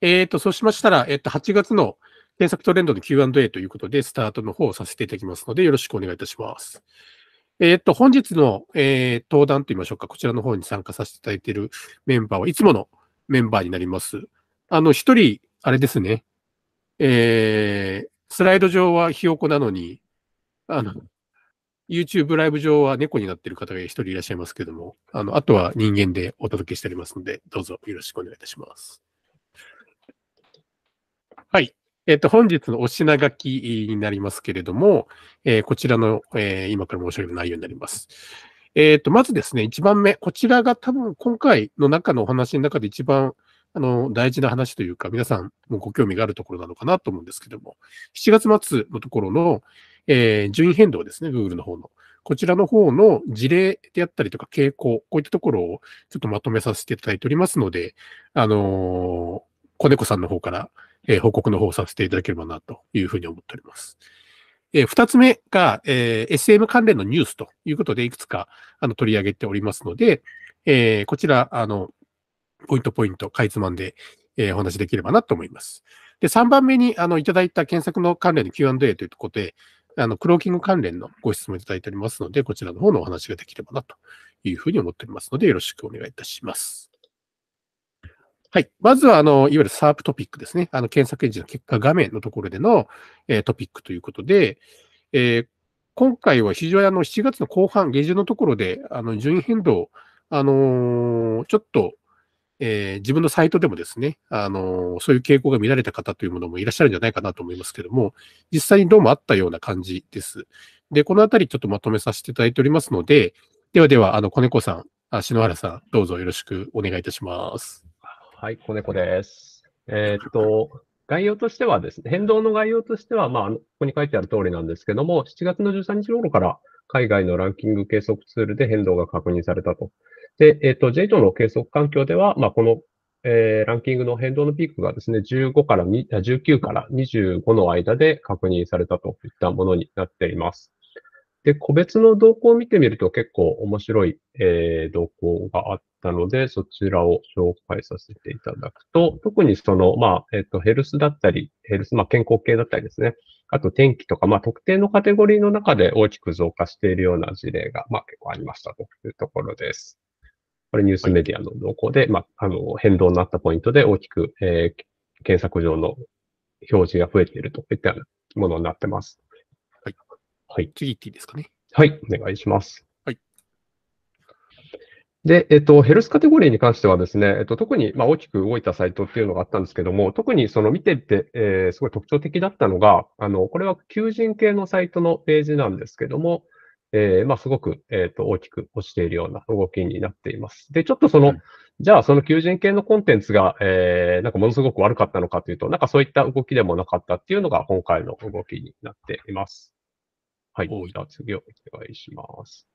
えっ、ー、と、そうしましたら、えっ、ー、と、8月の検索トレンドの Q&A ということで、スタートの方をさせていただきますので、よろしくお願いいたします。えっ、ー、と、本日の、えー、登壇と言いましょうか、こちらの方に参加させていただいているメンバーはいつものメンバーになります。あの、一人、あれですね、えー、スライド上はひよこなのに、あの、YouTube ライブ上は猫になっている方が一人いらっしゃいますけども、あの、あとは人間でお届けしておりますので、どうぞよろしくお願いいたします。はい。えっ、ー、と、本日のお品書きになりますけれども、えー、こちらの、えー、今から申し上げる内容になります。えっ、と、まずですね、1番目、こちらが多分今回の中のお話の中で一番あの大事な話というか、皆さんもご興味があるところなのかなと思うんですけども、7月末のところの、えー、順位変動ですね、Google の方の。こちらの方の事例であったりとか傾向、こういったところをちょっとまとめさせていただいておりますので、あのー子猫さんの方から、えー、報告の方をさせていただければなというふうに思っております。えー、つ目が、えー、SM 関連のニュースということで、いくつかあの取り上げておりますので、えー、こちら、あの、ポイントポイント、かいつまんで、えー、お話できればなと思います。で、三番目に、あの、いただいた検索の関連の Q&A ということで、あの、クローキング関連のご質問いただいておりますので、こちらの方のお話ができればなというふうに思っておりますので、よろしくお願いいたします。はい。まずは、あの、いわゆるサープトピックですね。あの、検索エンジンの結果画面のところでの、えー、トピックということで、えー、今回は非常にあの、7月の後半、下旬のところで、あの、順位変動、あのー、ちょっと、えー、自分のサイトでもですね、あのー、そういう傾向が見られた方というものもいらっしゃるんじゃないかなと思いますけども、実際にどうもあったような感じです。で、このあたりちょっとまとめさせていただいておりますので、ではでは、あの、小猫さん、あ篠原さん、どうぞよろしくお願いいたします。はい、子猫です。えー、っと、概要としてはですね、変動の概要としては、まあ、ここに書いてある通りなんですけども、7月の13日頃から海外のランキング計測ツールで変動が確認されたと。で、えっ、と、j との計測環境では、まあ、この、えー、ランキングの変動のピークがですね、15から19から25の間で確認されたといったものになっています。で、個別の動向を見てみると結構面白い、えー、動向があったので、そちらを紹介させていただくと、特にその、まあ、えっ、ー、と、ヘルスだったり、ヘルス、まあ、健康系だったりですね。あと、天気とか、まあ、特定のカテゴリーの中で大きく増加しているような事例が、まあ、結構ありましたというところです。これニュースメディアの動向で、はい、まあ、あの、変動になったポイントで大きく、えー、検索上の表示が増えているといったようなものになってます。はい。次行っていいですかね。はい、お願いします。はい。で、えっと、ヘルスカテゴリーに関してはですね、えっと、特に、まあ、大きく動いたサイトっていうのがあったんですけども、特にその見てて、えー、すごい特徴的だったのが、あの、これは求人系のサイトのページなんですけども、えー、まあ、すごく、えっ、と、大きく落ちているような動きになっています。で、ちょっとその、うん、じゃあその求人系のコンテンツが、えー、なんかものすごく悪かったのかというと、なんかそういった動きでもなかったっていうのが今回の動きになっています。はい。ゃあ次お願いします。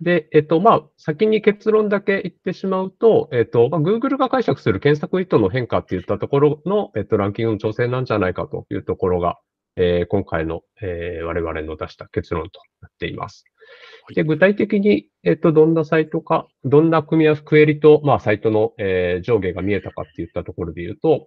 で、えっと、まあ、先に結論だけ言ってしまうと、えっと、まあ、Google が解釈する検索意図の変化っていったところの、えっと、ランキングの調整なんじゃないかというところが、えー、今回の、えー、我々の出した結論となっています。で具体的に、えっと、どんなサイトか、どんな組み合わせ、クエリと、まあ、サイトの、えー、上下が見えたかっていったところで言うと、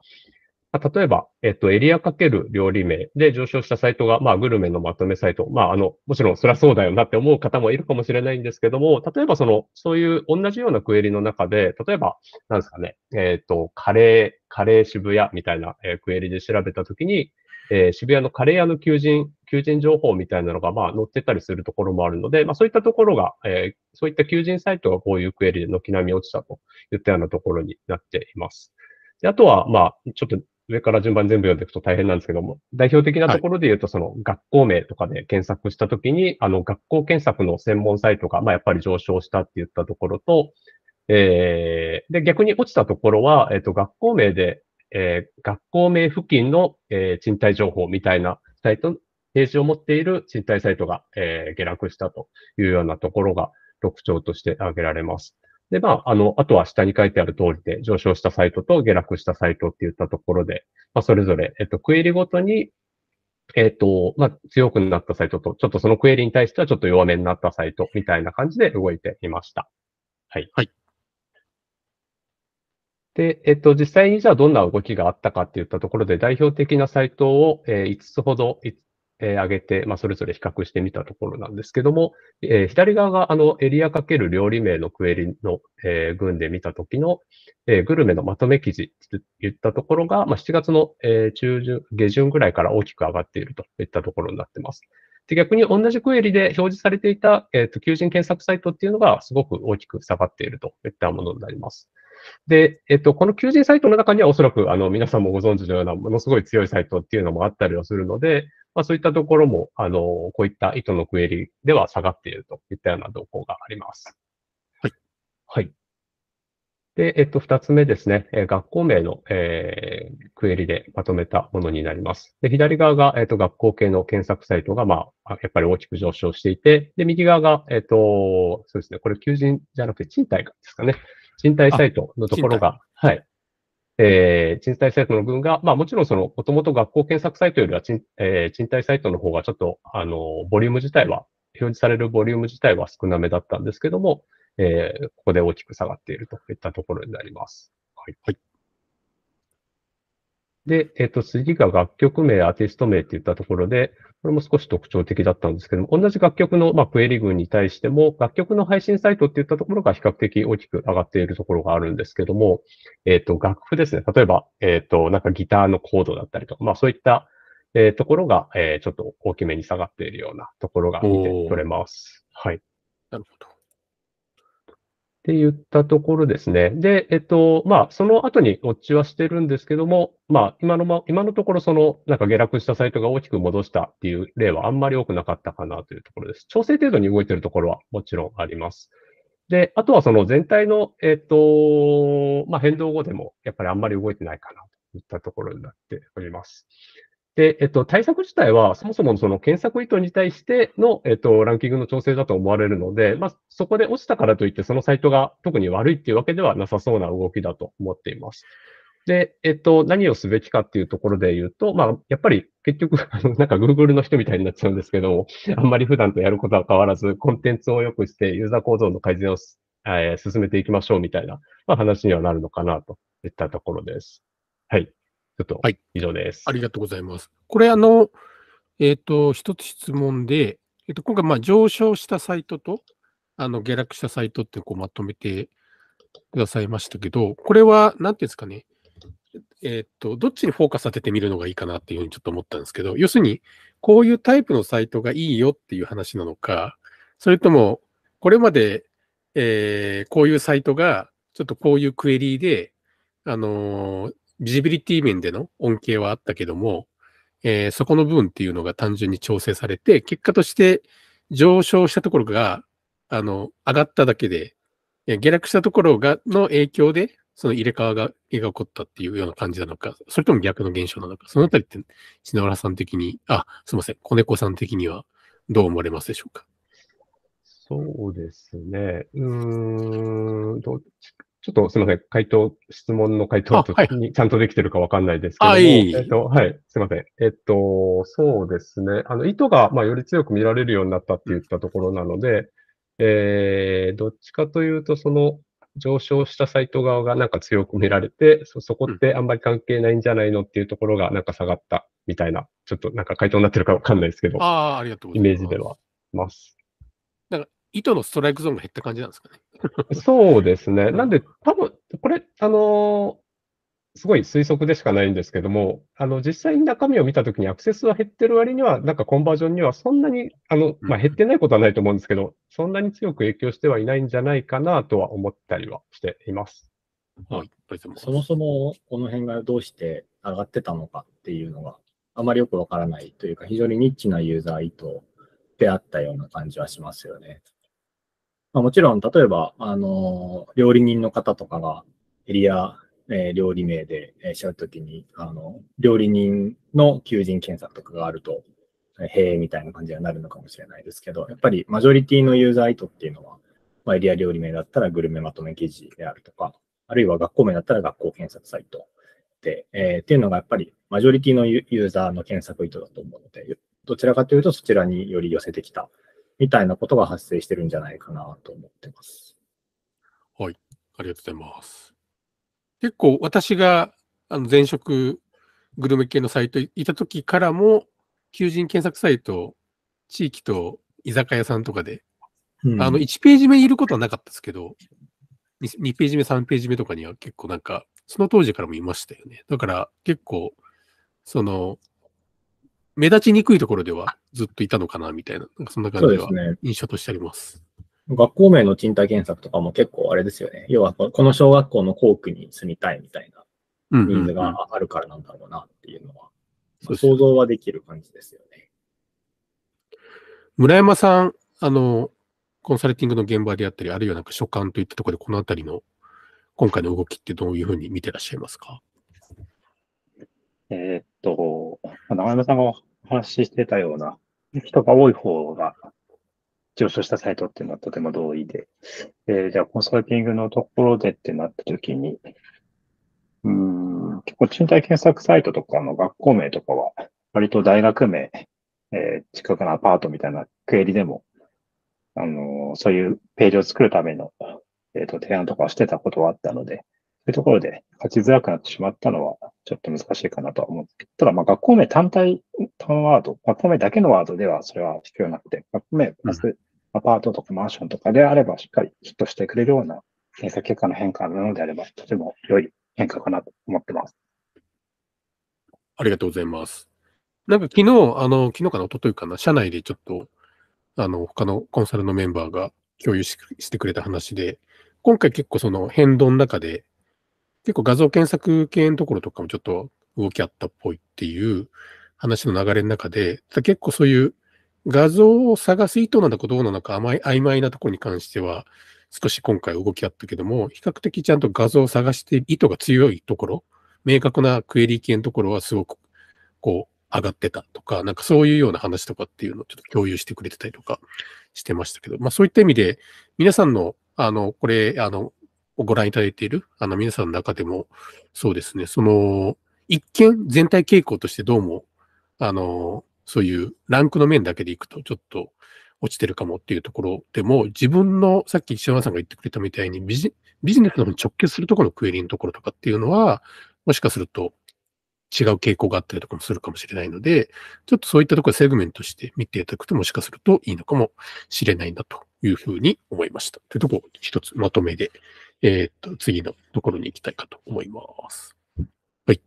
ま例えば、えっと、エリアかける料理名で上昇したサイトが、まあ、グルメのまとめサイト。まあ、あの、もちろん、そりゃそうだよなって思う方もいるかもしれないんですけども、例えば、その、そういう同じようなクエリの中で、例えば、なんですかね、えっ、ー、と、カレー、カレー渋谷みたいな、えー、クエリで調べたときに、えー、渋谷のカレー屋の求人、求人情報みたいなのが、まあ、載ってたりするところもあるので、まあ、そういったところが、えー、そういった求人サイトがこういうクエリで軒並み落ちたといったようなところになっています。であとは、まあ、ちょっと上から順番に全部読んでいくと大変なんですけども、代表的なところで言うと、その学校名とかで検索したときに、あの、学校検索の専門サイトが、まあ、やっぱり上昇したって言ったところと、えー、で、逆に落ちたところは、えっ、ー、と、学校名で、えー、学校名付近の、えー、賃貸情報みたいなサイト、ページを持っている賃貸サイトが、えー、下落したというようなところが特徴として挙げられます。で、まあ、あの、あとは下に書いてある通りで、上昇したサイトと下落したサイトって言ったところで、まあ、それぞれ、えっと、クエリごとに、えっと、まあ、強くなったサイトと、ちょっとそのクエリに対してはちょっと弱めになったサイトみたいな感じで動いていました。はい。はい。で、えっと、実際にじゃあどんな動きがあったかっていったところで、代表的なサイトを、え5つほど、えー、上げて、まあ、それぞれ比較してみたところなんですけども、えー、左側があのエリアかける料理名のクエリの、えー、群で見たときの、えー、グルメのまとめ記事といったところが、まあ、7月の、えー、中旬、下旬ぐらいから大きく上がっているといったところになっています。で逆に同じクエリで表示されていた、えー、と求人検索サイトっていうのがすごく大きく下がっているといったものになります。で、えっと、この求人サイトの中にはおそらくあの皆さんもご存知のようなものすごい強いサイトっていうのもあったりはするので、まあ、そういったところも、あの、こういった意図のクエリでは下がっているといったような動向があります。はい。はい。で、えっと、二つ目ですね。えー、学校名の、えー、クエリでまとめたものになります。で、左側が、えっと、学校系の検索サイトが、まあ、やっぱり大きく上昇していて、で、右側が、えっと、そうですね、これ求人じゃなくて賃貸ですかね。賃貸サイトのところが、はい。えー、賃貸サイトの群が、まあもちろんその、もともと学校検索サイトよりは賃、えー、賃貸サイトの方がちょっと、あの、ボリューム自体は、表示されるボリューム自体は少なめだったんですけども、えー、ここで大きく下がっているといったところになります。はい。はい、で、えっ、ー、と、次が楽曲名、アーティスト名といったところで、これも少し特徴的だったんですけども、同じ楽曲の、まあ、クエリ群に対しても、楽曲の配信サイトっていったところが比較的大きく上がっているところがあるんですけども、えっ、ー、と、楽譜ですね。例えば、えっ、ー、と、なんかギターのコードだったりとか、まあそういった、えー、ところが、えー、ちょっと大きめに下がっているようなところが見て取れます。はい。なるほど。って言ったところですね。で、えっと、まあ、その後にウォッチはしてるんですけども、まあ、今の、ま、今のところその、なんか下落したサイトが大きく戻したっていう例はあんまり多くなかったかなというところです。調整程度に動いてるところはもちろんあります。で、あとはその全体の、えっと、まあ、変動後でも、やっぱりあんまり動いてないかなといったところになっております。で、えっと、対策自体は、そもそもその検索意図に対しての、えっと、ランキングの調整だと思われるので、まあ、そこで落ちたからといって、そのサイトが特に悪いっていうわけではなさそうな動きだと思っています。で、えっと、何をすべきかっていうところで言うと、まあ、やっぱり結局、あの、なんか Google の人みたいになっちゃうんですけども、あんまり普段とやることは変わらず、コンテンツを良くして、ユーザー構造の改善を、えー、進めていきましょうみたいな、まあ、話にはなるのかなといったところです。はい。ちょっと、はい。以上です。ありがとうございます。これ、あの、えっ、と、一つ質問で、えっ、と、今回、まあ、上昇したサイトと、あの、下落したサイトって、こう、まとめてくださいましたけど、これは、なんていうんですかね、えっ、と、どっちにフォーカス当ててみるのがいいかなっていうふうにちょっと思ったんですけど、要するに、こういうタイプのサイトがいいよっていう話なのか、それとも、これまで、えーこういうサイトが、ちょっとこういうクエリーで、あのービジビリティ面での恩恵はあったけども、えー、そこの部分っていうのが単純に調整されて、結果として上昇したところが、あの、上がっただけで、え下落したところが、の影響で、その入れ替わが、が起こったっていうような感じなのか、それとも逆の現象なのか、そのあたりって、篠原さん的に、あ、すいません、子猫さん的にはどう思われますでしょうか。そうですね。うーん、どっちちょっとすみません。回答、質問の回答と、ちゃんとできてるかわかんないですけども。はい、えっと、はい。すみません。えっと、そうですね。あの、意図が、まあ、より強く見られるようになったって言ったところなので、えー、どっちかというと、その、上昇したサイト側がなんか強く見られて、そ、そこってあんまり関係ないんじゃないのっていうところがなんか下がったみたいな、ちょっとなんか回答になってるかわかんないですけど。ああ、ありがとうございます。イメージではます。糸のストライクゾーンが減った感じなんですかね。そうですね。なんで、多分これ、あのー、すごい推測でしかないんですけども、あの、実際に中身を見たときにアクセスは減ってる割には、なんかコンバージョンにはそんなに、あの、まあ、減ってないことはないと思うんですけど、うん、そんなに強く影響してはいないんじゃないかなとは思ったりはしています。はい、そもそもこの辺がどうして上がってたのかっていうのがあまりよくわからないというか、非常にニッチなユーザー意図であったような感じはしますよね。まあ、もちろん、例えば、あの、料理人の方とかがエリア、えー、料理名で、えー、しゃうときに、あの、料理人の求人検索とかがあると、へえ、みたいな感じになるのかもしれないですけど、やっぱりマジョリティのユーザー意図っていうのは、まあ、エリア料理名だったらグルメまとめ記事であるとか、あるいは学校名だったら学校検索サイトで、えー、っていうのがやっぱりマジョリティのユーザーの検索意図だと思うので、どちらかというとそちらにより寄せてきたみたいなことが発生してるんじゃないかなと思ってます。はい、ありがとうございます。結構私があの前職グルメ系のサイトいた時からも、求人検索サイト、地域と居酒屋さんとかで、うん、あの1ページ目いることはなかったですけど、2, 2ページ目、3ページ目とかには結構なんか、その当時からもいましたよね。だから結構、その、目立ちにくいところではずっといたのかなみたいな、なんかそんな感じでは印象としてあります。学校名の賃貸検索とかも結構あれですよね。要は、この小学校の校区に住みたいみたいなニーズがあるからなんだろうなっていうのは、想像はできる感じですよね。村山さん、あの、コンサルティングの現場であったり、あるいはなんか所管といったところで、このあたりの今回の動きってどういうふうに見てらっしゃいますかえっと、長山さんが話してたような人が多い方が上昇したサイトっていうのはとても同意で、えー、じゃあコンサルティングのところでってなった時に、うん、結構賃貸検索サイトとかの学校名とかは、割と大学名、えー、近くのアパートみたいなクエリでも、あのー、そういうページを作るための、えっ、ー、と、提案とかをしてたことはあったので、いうところで勝ちづらくなってしまったのは、ちょっと難しいかなと思うただ、まあ、学校名単体、単ワード、学校名だけのワードではそれは必要なくて、学校名プラスアパートとかマンションとかであれば、しっかりヒットしてくれるような検査結果の変化なのであれば、とても良い変化かなと思ってます。ありがとうございます。なんか昨日、あの、昨日かな、一昨日かな、社内でちょっと、あの、他のコンサルのメンバーが共有してくれた話で、今回結構その変動の中で、結構画像検索系のところとかもちょっと動きあったっぽいっていう話の流れの中で、結構そういう画像を探す意図なのかどうなのか甘い曖昧なところに関しては、少し今回動きあったけども、比較的ちゃんと画像を探して意図が強いところ、明確なクエリ系のところはすごくこう上がってたとか、なんかそういうような話とかっていうのをちょっと共有してくれてたりとかしてましたけど、まあそういった意味で皆さんのあの、これ、あの、ご覧いただいているあの皆さんの中でも、そうですね、その、一見全体傾向としてどうも、あの、そういうランクの面だけでいくとちょっと落ちてるかもっていうところでも、自分の、さっき石山さんが言ってくれたみたいにビジ、ビジネスの方に直結するところのクエリのところとかっていうのは、もしかすると違う傾向があったりとかもするかもしれないので、ちょっとそういったところセグメントして見ていただくともしかするといいのかもしれないんだというふうに思いました。というところ、一つまとめで、えっ、と、次のところに行きたいかと思います。はい。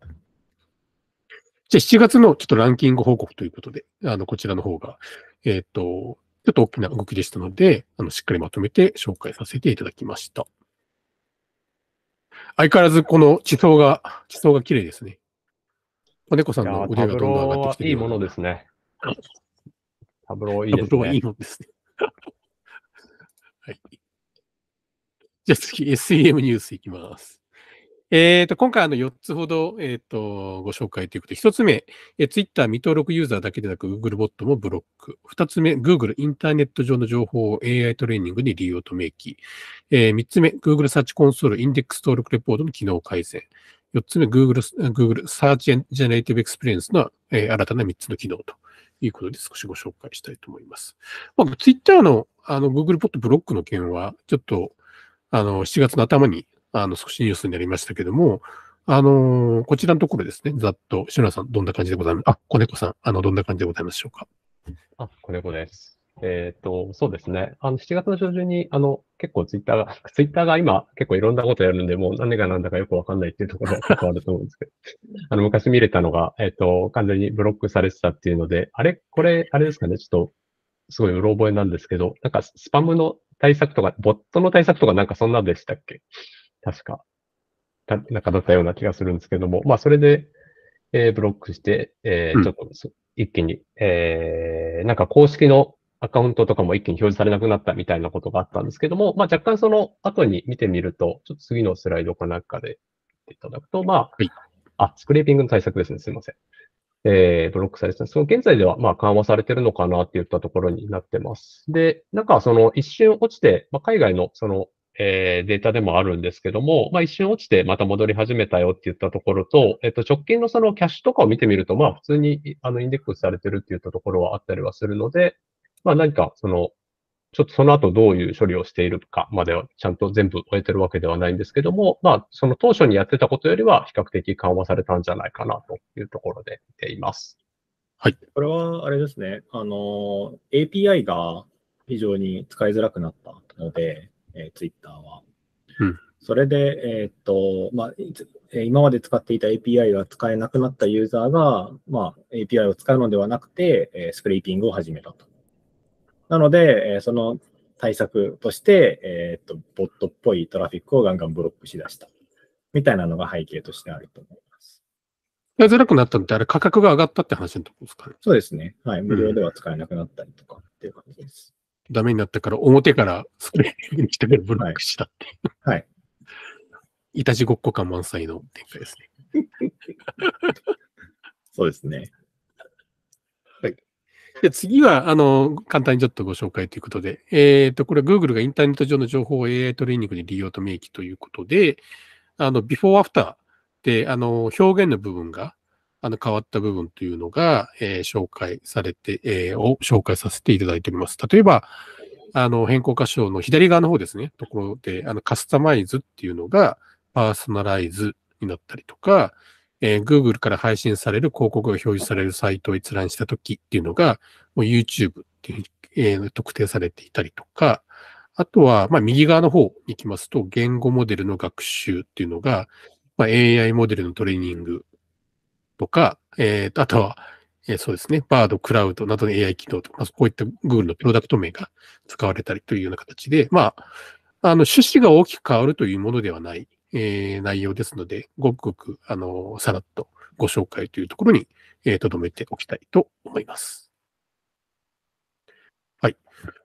じゃあ、7月のちょっとランキング報告ということで、あの、こちらの方が、えっ、と、ちょっと大きな動きでしたので、あの、しっかりまとめて紹介させていただきました。相変わらずこの地層が、地層が綺麗ですね。お猫さんの腕がどんどん上がってきてる。いいものですね。タブローいいですね。タブローいいものですね。じゃあ次、SEM ニュースいきます。えっ、ー、と、今回あの4つほど、えっ、ー、と、ご紹介ということで、1つ目、えー、Twitter 未登録ユーザーだけでなく Google ボットもブロック。2つ目、Google インターネット上の情報を AI トレーニングに利用と明記。えー、3つ目、Google サーチコンソールインデックス登録レポートの機能改善。4つ目、Google, Google Search Generative Experience の、えー、新たな3つの機能ということで少しご紹介したいと思います。まあ、Twitter のあの Google ポットブロックの件は、ちょっとあの、7月の頭に、あの、少しニュースになりましたけども、あのー、こちらのところですね、ざっと、篠田さん、どんな感じでございますあ、子猫さん、あの、どんな感じでございますでしょうか。あ、子猫です。えっ、ー、と、そうですね。あの、7月の初旬に、あの、結構ツイッターが、ツイッターが今結構いろんなことやるんで、もう何が何だかよくわかんないっていうところが 結構あると思うんですけど、あの、昔見れたのが、えっ、ー、と、完全にブロックされてたっていうので、あれこれ、あれですかね、ちょっと、すごいうろ覚えなんですけど、なんかスパムの対策とか、ボットの対策とかなんかそんなでしたっけ確か。なんかだったような気がするんですけども、まあそれで、えー、ブロックして、えー、ちょっと、一気に、うん、えー、なんか公式のアカウントとかも一気に表示されなくなったみたいなことがあったんですけども、まあ若干その後に見てみると、ちょっと次のスライドかなんかでいただくと、まあ、はい、あ、スクレーピングの対策ですね。すいません。えー、ブロックされてたんですけど、現在ではまあ緩和されてるのかなっていったところになってます。で、なんかその一瞬落ちて、まあ、海外のその、えー、データでもあるんですけども、まあ、一瞬落ちてまた戻り始めたよって言ったところと、えっと、直近のそのキャッシュとかを見てみると、まあ、普通にあのインデックスされてるって言ったところはあったりはするので、まあ、何かその、ちょっとその後どういう処理をしているかまではちゃんと全部終えてるわけではないんですけども、まあ、その当初にやってたことよりは比較的緩和されたんじゃないかなというところで見ています。はい。これは、あれですね。あの、API が非常に使いづらくなったので、えー、Twitter は。うん。それで、えー、っと、まあ、今まで使っていた API が使えなくなったユーザーが、まあ、API を使うのではなくて、えー、スクリーピングを始めたと。なので、えその対策として、えっ、と、ボットっぽいトラフィックをガンガンブロックしだした。みたいなのが背景としてあると思います。やづらくなったのってあれ価格が上がったって話のとこですかねそうですね。はい。無料では使えなくなったりとかっていう感じです。うん、ダメになったから表からスクリーンにしてブロックしたって、はい。はい。いたちごっこ感満載の展開ですね。そうですね。で、次は、あの、簡単にちょっとご紹介ということで、えっ、ー、と、これは Google がインターネット上の情報を AI トレーニングに利用と明記ということで、あの、ビフォーアフターで、あの、表現の部分が、あの、変わった部分というのが、えー、紹介されて、えー、を紹介させていただいております。例えば、あの、変更箇所の左側の方ですね、ところで、あの、カスタマイズっていうのが、パーソナライズになったりとか、えー、Google から配信される広告が表示されるサイトを閲覧したときっていうのが、もう YouTube っていう、えー、特定されていたりとか、あとは、まあ、右側の方に行きますと、言語モデルの学習っていうのが、まあ、AI モデルのトレーニングとか、えー、あとは、えー、そうですね、バード、クラウドなどの AI 機能とか、まあ、こういった Google のプロダクト名が使われたりというような形で、まあ、あの、趣旨が大きく変わるというものではないえー、内容ですので、ごくごく、あの、さらっとご紹介というところに、えー、留めておきたいと思います。はい。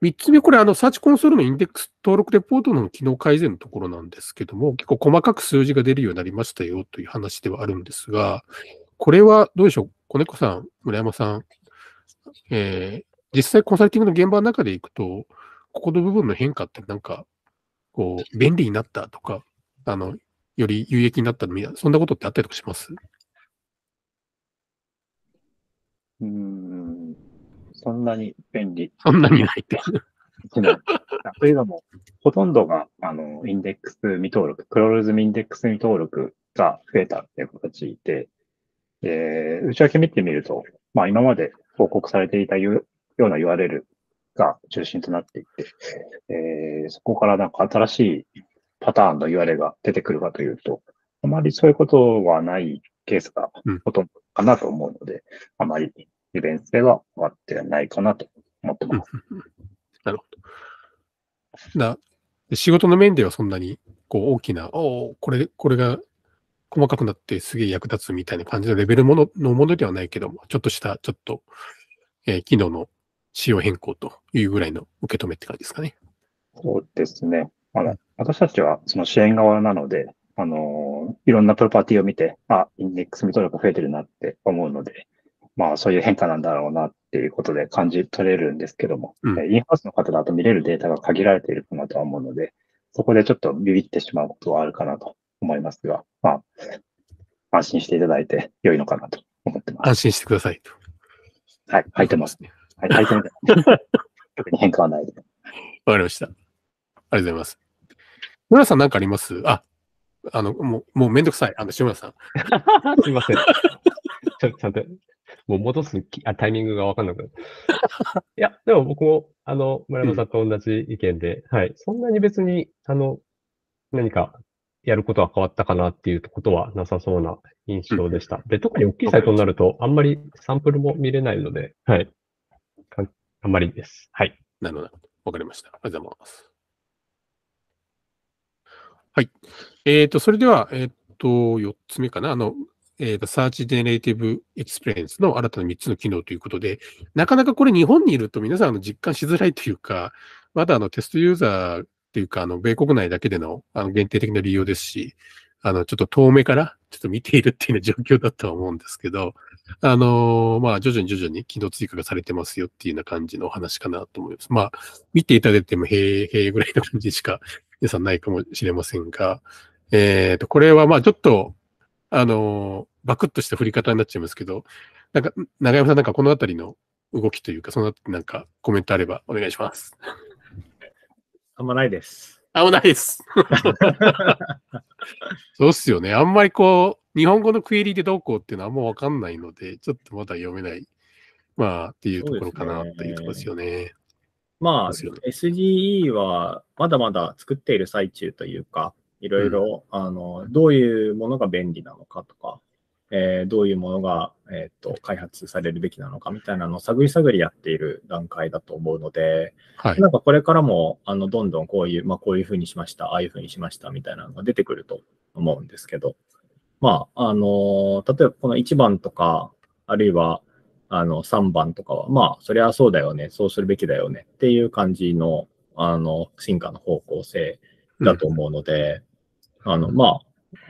三つ目、これ、あの、サーチコンソールのインデックス登録レポートの機能改善のところなんですけども、結構細かく数字が出るようになりましたよという話ではあるんですが、これはどうでしょう子猫さん、村山さん、えー、実際コンサルティングの現場の中でいくと、ここの部分の変化ってなんか、こう、便利になったとか、あの、より有益になったみたいな、そんなことってあったりとかしますうん、そんなに便利。そんなにないって。というのも、ほとんどが、あの、インデックス未登録、クロールズミインデックス未登録が増えたっていう形で、えー、内訳見てみると、まあ今まで報告されていたような URL が中心となっていて、えー、そこからなんか新しいパターンの言われが出てくるかというと、あまりそういうことはないケースがほとんどかなと思うので、うん、あまり利便性は上がってないかなと思ってます。うん、なるほど。仕事の面ではそんなにこう大きな、おこれ、これが細かくなってすげえ役立つみたいな感じのレベルもののものではないけども、ちょっとした、ちょっと、えー、機能の仕様変更というぐらいの受け止めって感じですかね。そうですね。まだ、私たちはその支援側なので、あのー、いろんなプロパティを見て、あ、インデックス未登録増えてるなって思うので、まあそういう変化なんだろうなっていうことで感じ取れるんですけども、うん、インハウスの方だと見れるデータが限られているかなとは思うので、そこでちょっとビビってしまうことはあるかなと思いますが、まあ、安心していただいて良いのかなと思ってます。安心してくださいと。はい、入ってますね。はい、入ってます。特に変化はないです。わかりました。ありがとうございます。村さん何かありますあ、あの、もう、もうめんどくさい。あの、志村さん。すいません。ちょっとっと、もう戻すあタイミングがわかんなくなる。いや、でも僕も、あの、村山さんと同じ意見で、うん、はい。そんなに別に、あの、何かやることは変わったかなっていうことはなさそうな印象でした。うん、で、特に大きいサイトになると、あんまりサンプルも見れないので、はい。あんまりです。はい。なるほど。わかりました。ありがとうございます。はい。えっ、ー、と、それでは、えっ、ー、と、4つ目かな。あの、えっ、ー、と、サーチ r a ネ i v ティブエクス i e n ンスの新たな3つの機能ということで、なかなかこれ日本にいると皆さんあの実感しづらいというか、まだあのテストユーザーというか、あの、米国内だけでのあの限定的な利用ですし、あの、ちょっと遠目からちょっと見ているっていうような状況だとは思うんですけど、あのー、まあ、徐々に徐々に機能追加がされてますよっていうような感じのお話かなと思います。まあ、見ていただいても、へえ、へえぐらいの感じしか 皆さんないかもしれませんが、えっ、ー、と、これはまあ、ちょっと、あのー、バクッとした振り方になっちゃいますけど、なんか、長山さんなんかこのあたりの動きというか、そのなんかコメントあればお願いします。あんまないです。あんまないです。そうっすよね。あんまりこう、日本語のクエリでどうこうっていうのはあんま分かんないので、ちょっとまだ読めない、まあ、っていうところかなっていうところですよね。まあ、s g e はまだまだ作っている最中というか、いろいろ、うん、あの、どういうものが便利なのかとか、えー、どういうものが、えーと、と開発されるべきなのかみたいなのを探り探りやっている段階だと思うので、はい、なんかこれからもあのどんどんこういう、まあ、こういうふうにしました、ああいうふうにしましたみたいなのが出てくると思うんですけど、まあ、あの、例えばこの1番とか、あるいは、あの、3番とかは、まあ、そりゃそうだよね、そうするべきだよねっていう感じの、あの、進化の方向性だと思うので、うん、あの、ま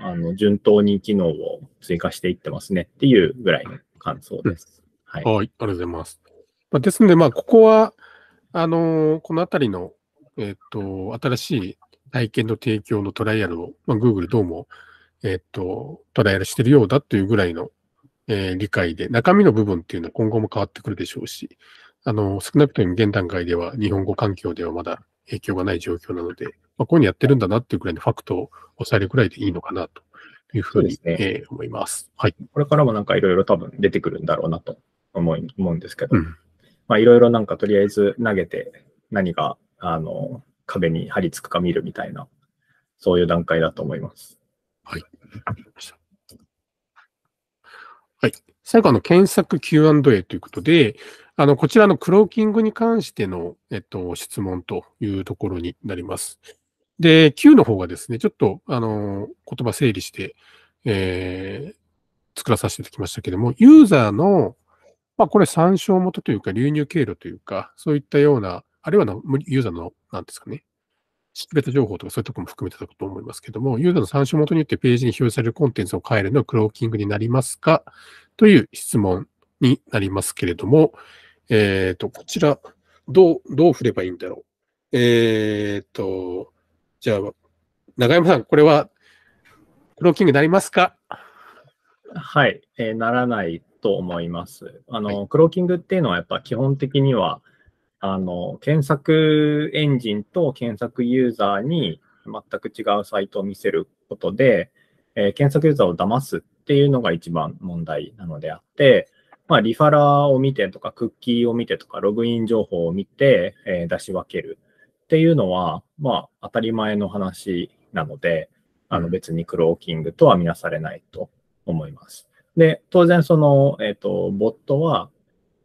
あ、あの、順当に機能を追加していってますねっていうぐらいの感想です。はい。はい、ありがとうございます。まあ、ですので、まあ、ここは、あのー、このあたりの、えっ、ー、と、新しい体験の提供のトライアルを、まあ、Google どうもえっと、トライアルしてるようだというぐらいの、えー、理解で、中身の部分っていうのは今後も変わってくるでしょうし、あの、少なくとも現段階では日本語環境ではまだ影響がない状況なので、まあ、こういうのやってるんだなっていうぐらいのファクトを抑えるぐらいでいいのかなというふうに、ね、えー、思います。はい。これからもなんかいろいろ多分出てくるんだろうなと思い思うんですけど、うん、まあいろいろなんかとりあえず投げて何が、あの、壁に張り付くか見るみたいな、そういう段階だと思います。はい。はい。最後、あの、検索 Q&A ということで、あの、こちらのクローキングに関しての、えっと、質問というところになります。で、Q の方がですね、ちょっと、あの、言葉整理して、えー、作らさせていただきましたけども、ユーザーの、まあ、これ参照元というか、流入経路というか、そういったような、あるいはのユーザーの、なんですかね、識別情報とかそういうとこも含めてだと思いますけども、ユーザーの参照元によってページに表示されるコンテンツを変えるのクローキングになりますかという質問になりますけれども、えっ、ー、と、こちら、どう、どう振ればいいんだろう。えっ、ー、と、じゃあ、長山さん、これは、クローキングになりますかはい、えー、ならないと思います。あの、はい、クローキングっていうのはやっぱ基本的には、あの、検索エンジンと検索ユーザーに全く違うサイトを見せることで、えー、検索ユーザーを騙すっていうのが一番問題なのであって、まあ、リファラーを見てとか、クッキーを見てとか、ログイン情報を見て、えー、出し分けるっていうのは、まあ、当たり前の話なので、あの、別にクローキングとは見なされないと思います。で、当然その、えっ、ー、と、ボットは、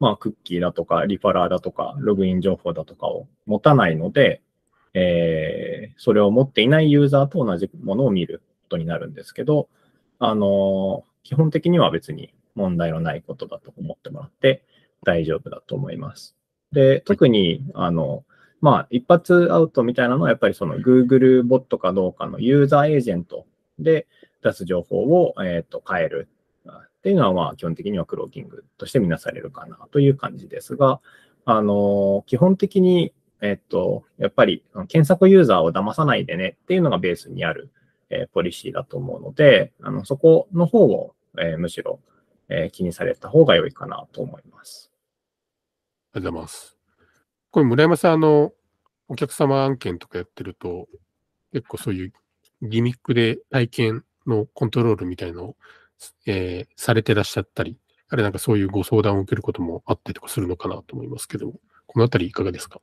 まあ、クッキーだとか、リファラーだとか、ログイン情報だとかを持たないので、えー、それを持っていないユーザーと同じものを見ることになるんですけど、あのー、基本的には別に問題のないことだと思ってもらって大丈夫だと思います。で、特に、あの、まあ、一発アウトみたいなのは、やっぱりその Google ボットかどうかのユーザーエージェントで出す情報を、えっ、ー、と、変えるっていうのは、まあ、基本的にはクローキングとして見なされるかなという感じですが、あの、基本的に、えっと、やっぱり検索ユーザーを騙さないでねっていうのがベースにある、えポリシーだと思うので、あのそこの方を、えー、むしろ、えー、気にされた方が良いかなと思います。ありがとうございます。これ、村山さん、あの、お客様案件とかやってると、結構そういうギミックで体験のコントロールみたいのをえー、されてらっしゃったり、あれなんかそういうご相談を受けることもあったりとかするのかなと思いますけども、このあたりいかがですか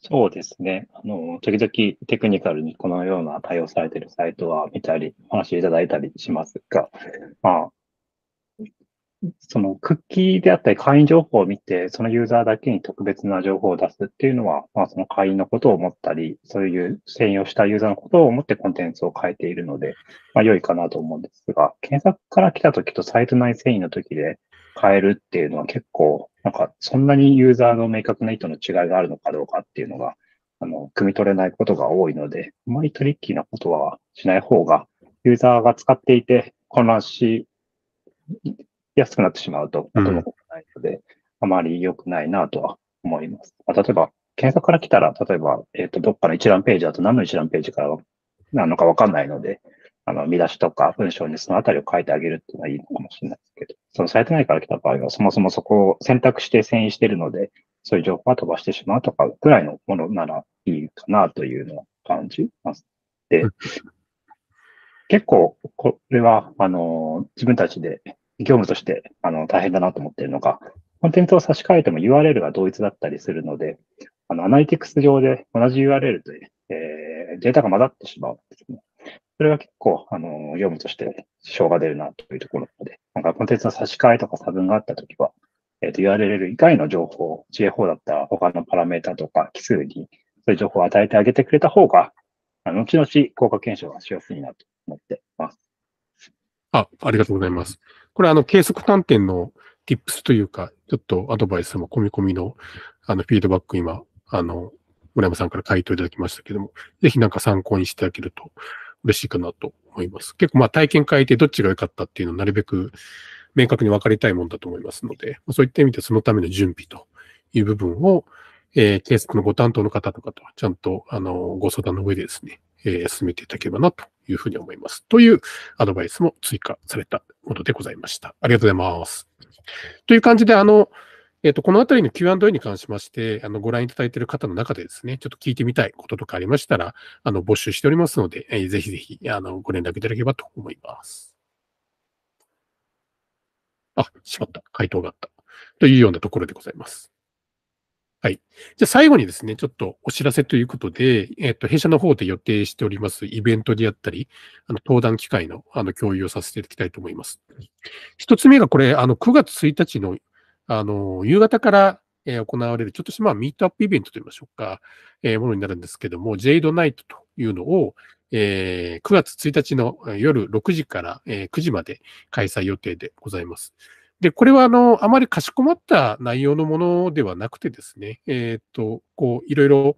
そうですね。あの、時々テクニカルにこのような対応されているサイトは見たり、話いただいたりしますが、まあ、そのクッキーであったり会員情報を見て、そのユーザーだけに特別な情報を出すっていうのは、まあ、その会員のことを思ったり、そういう専用したユーザーのことを思ってコンテンツを変えているので、まあ、良いかなと思うんですが、検索から来た時とサイト内遷移の時で変えるっていうのは結構、なんかそんなにユーザーの明確な意図の違いがあるのかどうかっていうのが、あの、汲み取れないことが多いので、あまりトリッキーなことはしない方が、ユーザーが使っていて混乱し安くなってしまうと元の子もないので、うん、あまり良くないなとは思います。まあ、例えば、検索から来たら、例えば、えっ、ー、と、どっかの一覧ページだと何の一覧ページからなのかわかんないので、あの、見出しとか文章にそのあたりを書いてあげるっていうのはいいのかもしれないですけど、そのサイト内から来た場合は、そもそもそこを選択して遷移しているので、そういう情報は飛ばしてしまうとかぐらいのものならいいかなというのを感じます。で、結構これは、あの、自分たちで業務としてあの大変だなと思っているのが、コンテンツを差し替えても URL が同一だったりするので、あのアナリティクス上で同じ URL と、えー、データが混ざってしまうんですね。それが結構、あの、業務として支障が出るなというところで、なんかコンテンツの差し替えとか差分があったときは、えっ、ー、と、URL 以外の情報、GA4 だったら他のパラメータとか奇数に、そういう情報を与えてあげてくれた方が、後々効果検証がしやすいなと思ってます。あ、ありがとうございます。これあの、計測探検の tips というか、ちょっとアドバイスも込み込みの、あの、フィードバック今、あの、村山さんから回答いただきましたけども、ぜひなんか参考にしていただけると嬉しいかなと思います。結構まあ体験会でどっちが良かったっていうのをなるべく明確に分かりたいもんだと思いますので、そういった意味でそのための準備という部分を、えー、警のご担当の方とかとちゃんとあのご相談の上でですね、えー、進めていただければなというふうに思います。というアドバイスも追加されたものでございました。ありがとうございます。という感じで、あの、えっ、と、このあたりの Q&A に関しまして、あの、ご覧いただいている方の中でですね、ちょっと聞いてみたいこととかありましたら、あの、募集しておりますので、えー、ぜひぜひ、あの、ご連絡いただければと思います。あ、しまった。回答があった。というようなところでございます。はい。じゃあ最後にですね、ちょっとお知らせということで、えっ、と、弊社の方で予定しておりますイベントであったり、あの、登壇機会の、あの、共有をさせていただきたいと思います。一つ目がこれ、あの、9月1日の、あの、夕方から、え行われる、ちょっとした、まあ、ミートアップイベントと言いましょうか、えものになるんですけども、ジェイドナイトというのを、えー、9月1日の夜6時から、え9時まで開催予定でございます。で、これはあの、あまりかしこまった内容のものではなくてですね、えー、っと、こう、いろいろ、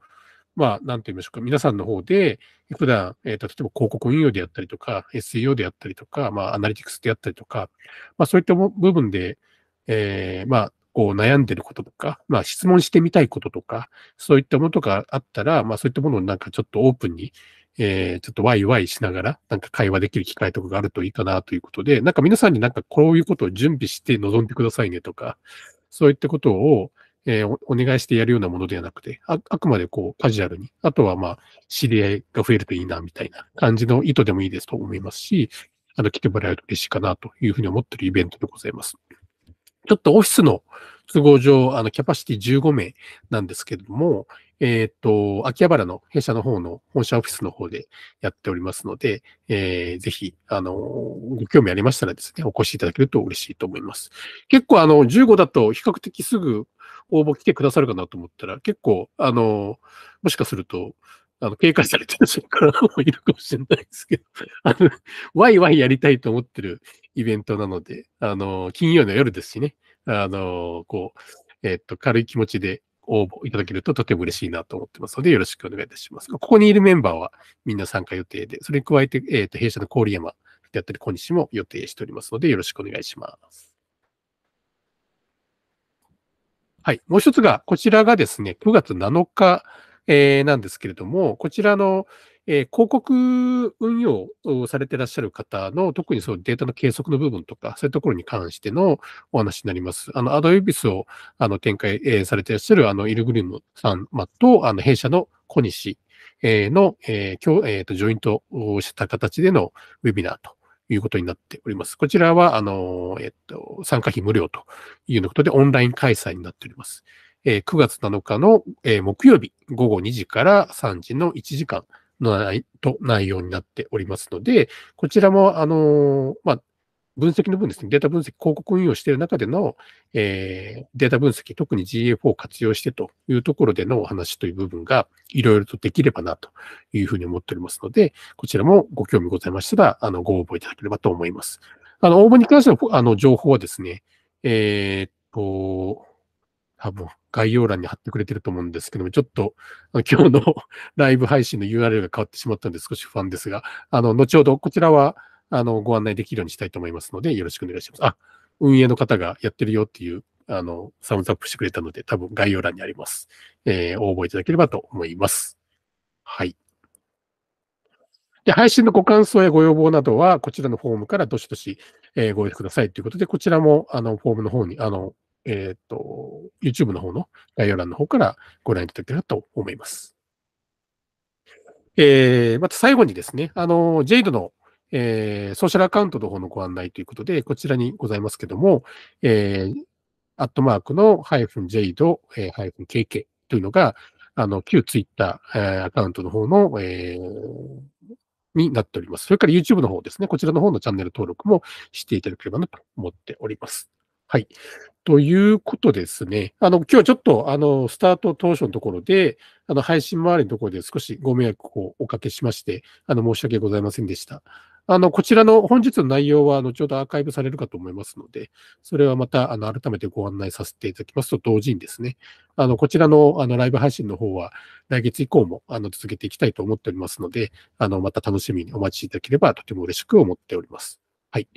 まあ、なんて言いましょうか、皆さんの方で、普段、えっ、と、例えば広告運用であったりとか、SEO であったりとか、まあ、アナリティクスであったりとか、まあ、そういった部分で、えー、まあ、こう悩んでることとか、まあ、質問してみたいこととか、そういったものとかあったら、まあ、そういったものをなんかちょっとオープンに、えー、ちょっとワイワイしながら、なんか会話できる機会とかがあるといいかなということで、なんか皆さんになんかこういうことを準備して臨んでくださいねとか、そういったことを、えー、お願いしてやるようなものではなくて、ああくまでこうカジュアルに、あとはまあ知り合いが増えるといいなみたいな感じの意図でもいいですと思いますし、あの来てもらえると嬉しいかなというふうに思っているイベントでございます。ちょっとオフィスの都合上、あの、キャパシティ15名なんですけれども、えっ、ー、と、秋葉原の弊社の方の本社オフィスの方でやっておりますので、えー、ぜひ、あの、ご興味ありましたらですね、お越しいただけると嬉しいと思います。結構、あの、15だと比較的すぐ応募来てくださるかなと思ったら、結構、あの、もしかすると、あの、警戒されてる人からもいるかもしれないですけど、あの、ワイワイやりたいと思ってるイベントなので、あの、金曜の夜ですしね、あの、こう、えっと、軽い気持ちで応募いただけるととても嬉しいなと思ってますので、よろしくお願いいたします。ここにいるメンバーはみんな参加予定で、それに加えて、えっと、弊社の郡山であったり、小西も予定しておりますので、よろしくお願いします。はい。もう一つが、こちらがですね、9月7日、えー、なんですけれども、こちらの、えー、広告運用をされてらっしゃる方の、特にそのデータの計測の部分とか、そういうところに関してのお話になります。あの、アドイビスをあの展開、えー、されてらっしゃる、あの、イルグリムさん、ま、と、あの、弊社の小西、えー、の、えー今日えーとジョイントをした形でのウェビナーということになっております。こちらは、あの、えっ、と、参加費無料というようなことでオンライン開催になっております。えー、9月7日の、えー、木曜日午後2時から3時の1時間の内と内容になっておりますので、こちらも、あのー、まあ、分析の分ですね、データ分析、広告運用している中での、えー、データ分析、特に GA4 を活用してというところでのお話という部分がいろいろとできればなというふうに思っておりますので、こちらもご興味ございましたら、あの、ご応募いただければと思います。あの、応募に関してのあの情報はですね、えー、っと、多分概要欄に貼ってくれてると思うんですけども、ちょっと 今日のライブ配信の URL が変わってしまったので少し不安ですが、あの、後ほどこちらはあのご案内できるようにしたいと思いますので、よろしくお願いします。あ、運営の方がやってるよっていう、あの、サムズアップしてくれたので、多分概要欄にあります。えー、応募いただければと思います。はい。で、配信のご感想やご要望などは、こちらのフォームからどしどし、えー、ご用意くださいということで、こちらも、あの、フォームの方に、あの、えっ、と、YouTube の方の概要欄の方からご覧いただければと思います。えー、また最後にですね、あの、ジェイドの、えー、ソーシャルアカウントの方のご案内ということで、こちらにございますけども、えー、アットマークのハイフンジェイド、えハイフン KK というのが、あの、旧ツイッターアカウントの方の、えー、になっております。それから YouTube の方ですね、こちらの方のチャンネル登録もしていただければなと思っております。はい。ということですね。あの、今日はちょっと、あの、スタート当初のところで、あの、配信周りのところで少しご迷惑をおかけしまして、あの、申し訳ございませんでした。あの、こちらの本日の内容は、後ほどアーカイブされるかと思いますので、それはまた、あの、改めてご案内させていただきますと同時にですね、あの、こちらの、あの、ライブ配信の方は、来月以降も、あの、続けていきたいと思っておりますので、あの、また楽しみにお待ちいただければ、とても嬉しく思っております。はい。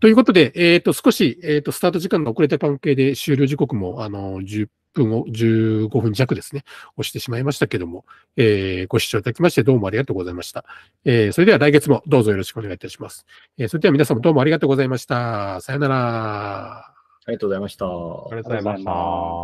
ということで、えっ、ー、と、少し、えっ、ー、と、スタート時間が遅れた関係で終了時刻も、あの、10分を、15分弱ですね、押してしまいましたけども、えー、ご視聴いただきましてどうもありがとうございました。えー、それでは来月もどうぞよろしくお願いいたします。えー、それでは皆様どうもありがとうございました。さよなら。ありがとうございました。ありがとうございました。